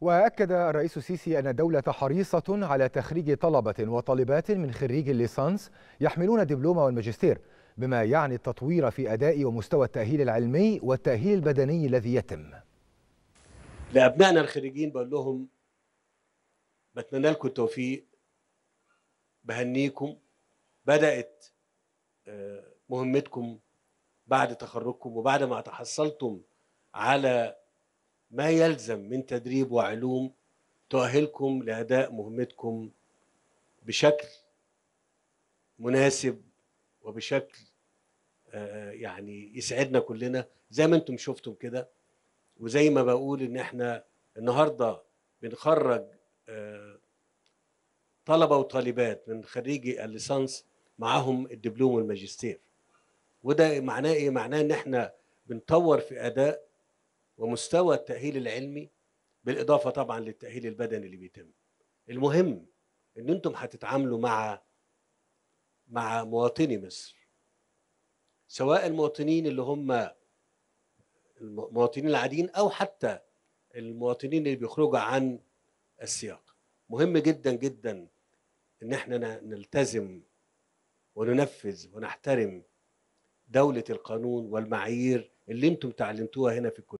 وأكد الرئيس السيسي أن الدولة حريصة على تخريج طلبة وطالبات من خريج الليسانس يحملون الدبلوم والماجستير بما يعني التطوير في أداء ومستوى التأهيل العلمي والتأهيل البدني الذي يتم لأبنائنا الخريجين بقول لهم بتمنى لكم التوفيق بهنيكم بدأت آه، مهمتكم بعد تخرجكم وبعد ما تحصلتم على ما يلزم من تدريب وعلوم تؤهلكم لاداء مهمتكم بشكل مناسب وبشكل آه، يعني يسعدنا كلنا زي ما انتم شفتم كده وزي ما بقول ان احنا النهارده بنخرج آه، طلبه وطالبات من خريجي الليسانس معاهم الدبلوم والماجستير وده معناه ايه معناه ان احنا بنطور في اداء ومستوى التأهيل العلمي بالإضافة طبعا للتأهيل البدني اللي بيتم المهم ان انتم هتتعاملوا مع مع مواطني مصر سواء المواطنين اللي هم المواطنين العاديين او حتى المواطنين اللي بيخرجوا عن السياق مهم جدا جدا ان احنا نلتزم وننفذ ونحترم دولة القانون والمعايير اللي انتم تعلمتوها هنا في الكلية